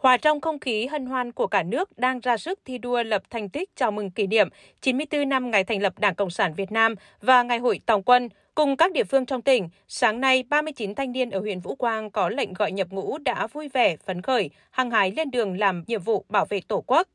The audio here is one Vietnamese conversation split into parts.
Hòa trong không khí hân hoan của cả nước đang ra sức thi đua lập thành tích chào mừng kỷ niệm 94 năm ngày thành lập Đảng Cộng sản Việt Nam và Ngày hội Tòng quân, Cùng các địa phương trong tỉnh, sáng nay 39 thanh niên ở huyện Vũ Quang có lệnh gọi nhập ngũ đã vui vẻ, phấn khởi, hăng hái lên đường làm nhiệm vụ bảo vệ Tổ quốc.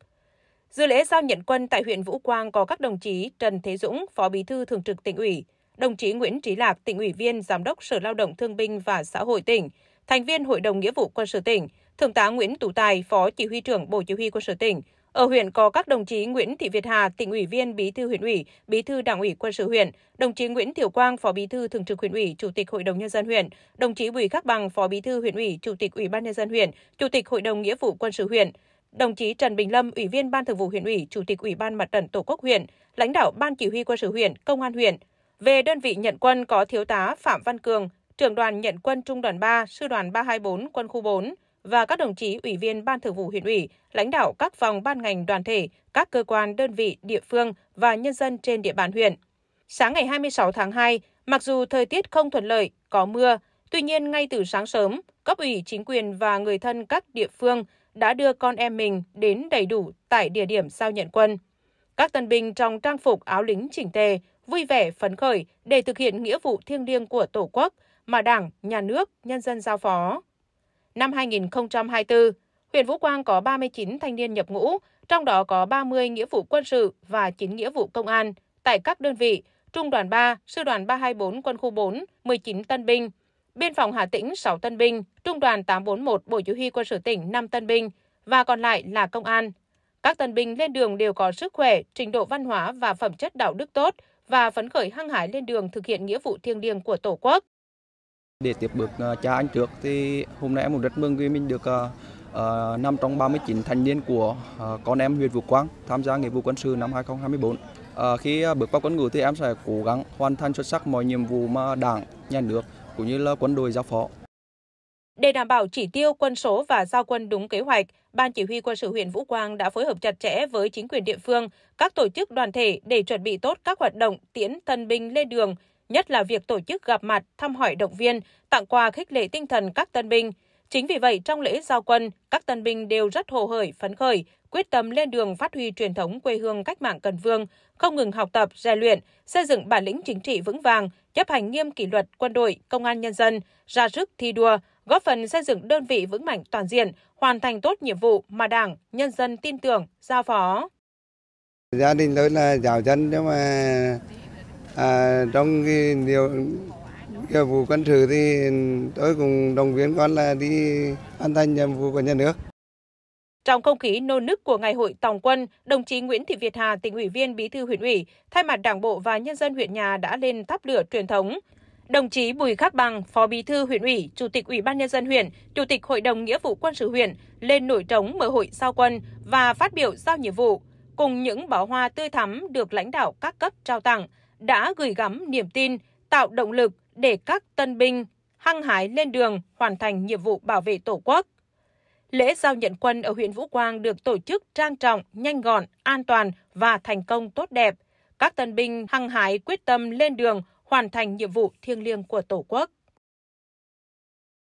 Dự lễ giao nhận quân tại huyện Vũ Quang có các đồng chí Trần Thế Dũng, Phó Bí thư Thường trực tỉnh ủy, đồng chí Nguyễn Trí Lạc, tỉnh ủy viên, Giám đốc Sở Lao động Thương binh và Xã hội tỉnh, thành viên Hội đồng Nghĩa vụ Quân sự tỉnh, Thượng tá Nguyễn Tú Tài, Phó Chỉ huy trưởng Bộ Chỉ huy quân sự tỉnh. Ở huyện có các đồng chí Nguyễn Thị Việt Hà, tỉnh ủy viên, bí thư huyện ủy, bí thư đảng ủy quân sự huyện, đồng chí Nguyễn Thiểu Quang, phó bí thư thường trực huyện ủy, chủ tịch hội đồng nhân dân huyện, đồng chí Bùi Khắc Bằng, phó bí thư huyện ủy, chủ tịch ủy ban nhân dân huyện, chủ tịch hội đồng nghĩa vụ quân sự huyện, đồng chí Trần Bình Lâm, ủy viên ban thường vụ huyện ủy, chủ tịch ủy ban mặt trận tổ quốc huyện, lãnh đạo ban chỉ huy quân sự huyện, công an huyện. Về đơn vị nhận quân có thiếu tá Phạm Văn Cường, trưởng đoàn nhận quân trung đoàn 3, sư đoàn 324 quân khu 4, và các đồng chí ủy viên Ban Thường vụ huyện ủy, lãnh đạo các phòng ban ngành đoàn thể, các cơ quan đơn vị địa phương và nhân dân trên địa bàn huyện. Sáng ngày 26 tháng 2, mặc dù thời tiết không thuận lợi, có mưa, tuy nhiên ngay từ sáng sớm, cấp ủy chính quyền và người thân các địa phương đã đưa con em mình đến đầy đủ tại địa điểm giao nhận quân. Các tân binh trong trang phục áo lính chỉnh tề, vui vẻ phấn khởi để thực hiện nghĩa vụ thiêng liêng của Tổ quốc mà Đảng, Nhà nước, nhân dân giao phó năm 2024, huyện Vũ Quang có 39 thanh niên nhập ngũ, trong đó có 30 nghĩa vụ quân sự và 9 nghĩa vụ công an tại các đơn vị Trung đoàn 3, Sư đoàn 324 Quân khu 4, 19 tân binh, Biên phòng Hà Tĩnh 6 tân binh, Trung đoàn 841 Bộ Chỉ huy Quân sự tỉnh 5 tân binh và còn lại là công an. Các tân binh lên đường đều có sức khỏe, trình độ văn hóa và phẩm chất đạo đức tốt và phấn khởi hăng hái lên đường thực hiện nghĩa vụ thiêng liêng của Tổ quốc. Để tiếp bước ờ, cha anh trước thì hôm nay em cũng rất mừng vì mình được uh, ờ, ờ, nằm trong 39 thành niên của con em huyện Vũ Quang tham gia nghĩa vụ quân sự năm 2024. Uh, khi bước vào quân ngũ thì em sẽ cố gắng hoàn thành xuất sắc mọi nhiệm vụ mà đảng, nhà nước cũng như là quân đội giao phó. Để đảm bảo chỉ tiêu quân số và giao quân đúng kế hoạch, Ban Chỉ huy quân sự huyện Vũ Quang đã phối hợp chặt chẽ với chính quyền địa phương, các tổ chức đoàn thể để chuẩn bị tốt các hoạt động tiễn thân binh lên đường, nhất là việc tổ chức gặp mặt, thăm hỏi động viên, tặng quà khích lệ tinh thần các tân binh. Chính vì vậy, trong lễ giao quân, các tân binh đều rất hồ hởi, phấn khởi, quyết tâm lên đường phát huy truyền thống quê hương cách mạng Cần Vương, không ngừng học tập, rèn luyện, xây dựng bản lĩnh chính trị vững vàng, chấp hành nghiêm kỷ luật quân đội, công an nhân dân, ra sức thi đua, góp phần xây dựng đơn vị vững mạnh toàn diện, hoàn thành tốt nhiệm vụ mà Đảng, nhân dân tin tưởng, giao phó. Gia đình tôi là giáo dân nhưng mà à, trong cái điều nhiệm vụ quân sự thì tôi cùng đồng viên con là đi hoàn thành nhiệm vụ của nhà nước. Trong không khí nô nức của Ngày hội Tòng quân, đồng chí Nguyễn Thị Việt Hà, tỉnh ủy viên Bí thư huyện ủy, thay mặt Đảng bộ và nhân dân huyện nhà đã lên thắp lửa truyền thống. Đồng chí Bùi Khắc Bằng, Phó Bí thư huyện ủy, Chủ tịch Ủy ban nhân dân huyện, Chủ tịch Hội đồng nghĩa vụ quân sự huyện lên nổi trống mở hội sao quân và phát biểu giao nhiệm vụ cùng những bó hoa tươi thắm được lãnh đạo các cấp trao tặng đã gửi gắm niềm tin, tạo động lực để các tân binh hăng hái lên đường hoàn thành nhiệm vụ bảo vệ Tổ quốc. Lễ giao nhận quân ở huyện Vũ Quang được tổ chức trang trọng, nhanh gọn, an toàn và thành công tốt đẹp. Các tân binh hăng hái quyết tâm lên đường hoàn thành nhiệm vụ thiêng liêng của Tổ quốc.